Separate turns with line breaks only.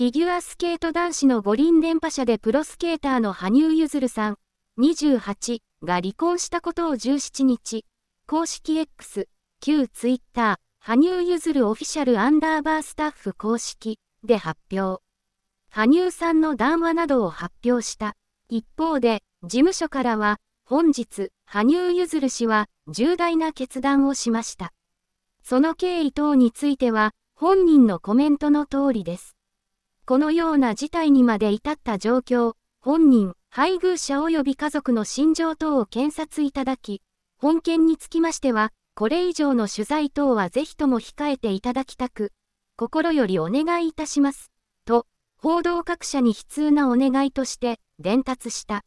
フィギュアスケート男子の五輪連覇者でプロスケーターの羽生結弦さん、28が離婚したことを17日、公式 X、旧 Twitter、羽生結弦オフィシャルアンダーバースタッフ公式で発表。羽生さんの談話などを発表した。一方で、事務所からは、本日、羽生結弦氏は重大な決断をしました。その経緯等については、本人のコメントの通りです。このような事態にまで至った状況、本人、配偶者及び家族の心情等を検察いただき、本件につきましては、これ以上の取材等はぜひとも控えていただきたく、心よりお願いいたします、と、報道各社に悲痛なお願いとして伝達した。